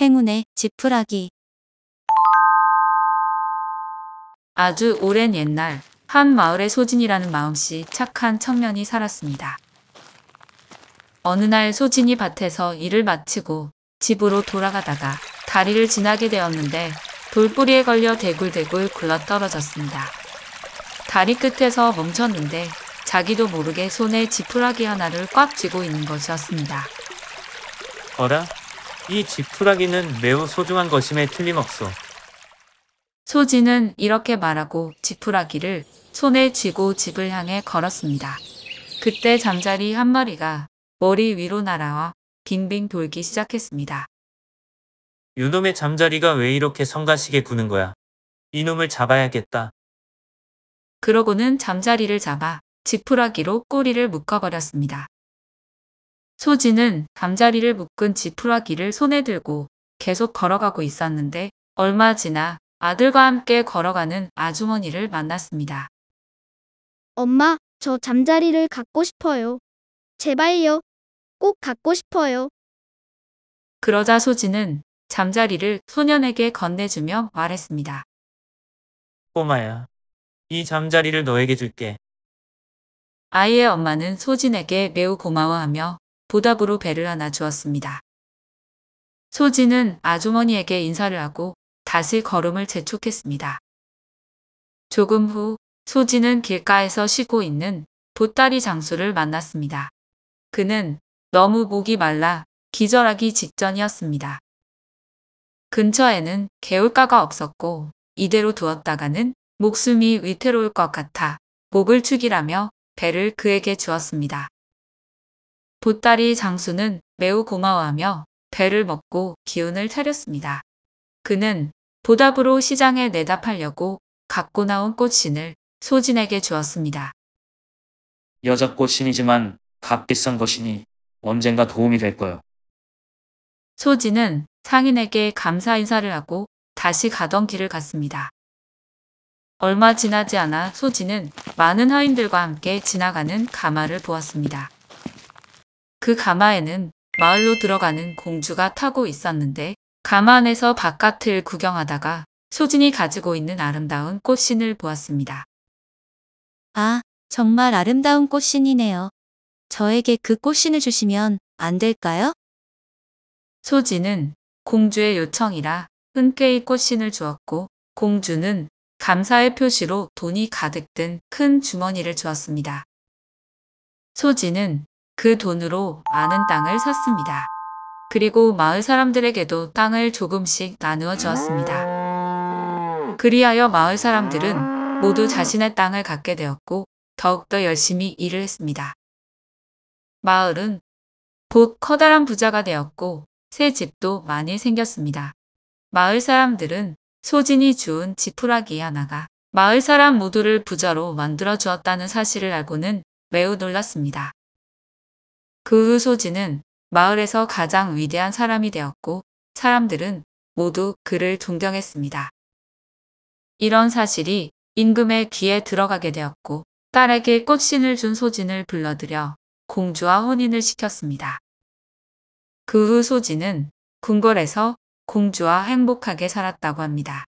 행운의 지푸라기 아주 오랜 옛날 한 마을에 소진이라는 마음씨 착한 청년이 살았습니다. 어느 날 소진이 밭에서 일을 마치고 집으로 돌아가다가 다리를 지나게 되었는데 돌뿌리에 걸려 대굴대굴 굴러떨어졌습니다. 다리 끝에서 멈췄는데 자기도 모르게 손에 지푸라기 하나를 꽉 쥐고 있는 것이었습니다. 어라? 이 지푸라기는 매우 소중한 것임에 틀림없소. 소지는 이렇게 말하고 지푸라기를 손에 쥐고 집을 향해 걸었습니다. 그때 잠자리 한 마리가 머리 위로 날아와 빙빙 돌기 시작했습니다. 유놈의 잠자리가 왜 이렇게 성가시게 구는 거야? 이놈을 잡아야겠다. 그러고는 잠자리를 잡아 지푸라기로 꼬리를 묶어버렸습니다. 소지는잠자리를 묶은 지푸라기를 손에 들고 계속 걸어가고 있었는데 얼마 지나 아들과 함께 걸어가는 아주머니를 만났습니다. 엄마, 저 잠자리를 갖고 싶어요. 제발요. 꼭 갖고 싶어요. 그러자 소진은 잠자리를 소년에게 건네주며 말했습니다. 꼬마야, 이 잠자리를 너에게 줄게. 아이의 엄마는 소진에게 매우 고마워하며 보답으로 배를 하나 주었습니다. 소지는 아주머니에게 인사를 하고 다시 걸음을 재촉했습니다. 조금 후소지는 길가에서 쉬고 있는 보따리 장수를 만났습니다. 그는 너무 목이 말라 기절하기 직전이었습니다. 근처에는 개울가가 없었고 이대로 두었다가는 목숨이 위태로울 것 같아 목을 축이라며 배를 그에게 주었습니다. 보따리 장수는 매우 고마워하며 배를 먹고 기운을 차렸습니다. 그는 보답으로 시장에 내다 팔려고 갖고 나온 꽃신을 소진에게 주었습니다. 여자 꽃신이지만 값비싼 것이니 언젠가 도움이 될 거요. 소진은 상인에게 감사 인사를 하고 다시 가던 길을 갔습니다. 얼마 지나지 않아 소진은 많은 하인들과 함께 지나가는 가마를 보았습니다. 그 가마에는 마을로 들어가는 공주가 타고 있었는데 가마 안에서 바깥을 구경하다가 소진이 가지고 있는 아름다운 꽃신을 보았습니다. 아, 정말 아름다운 꽃신이네요. 저에게 그 꽃신을 주시면 안 될까요? 소진은 공주의 요청이라 흔쾌히 꽃신을 주었고 공주는 감사의 표시로 돈이 가득 든 큰 주머니를 주었습니다. 소진은 그 돈으로 많은 땅을 샀습니다. 그리고 마을 사람들에게도 땅을 조금씩 나누어 주었습니다. 그리하여 마을 사람들은 모두 자신의 땅을 갖게 되었고 더욱더 열심히 일을 했습니다. 마을은 곧 커다란 부자가 되었고 새 집도 많이 생겼습니다. 마을 사람들은 소진이 주운 지푸라기 하나가 마을 사람 모두를 부자로 만들어 주었다는 사실을 알고는 매우 놀랐습니다. 그 소지는 마을에서 가장 위대한 사람이 되었고 사람들은 모두 그를 존경했습니다. 이런 사실이 임금의 귀에 들어가게 되었고 딸에게 꽃신을 준 소진을 불러들여 공주와 혼인을 시켰습니다. 그 후 소진은 궁궐에서 공주와 행복하게 살았다고 합니다.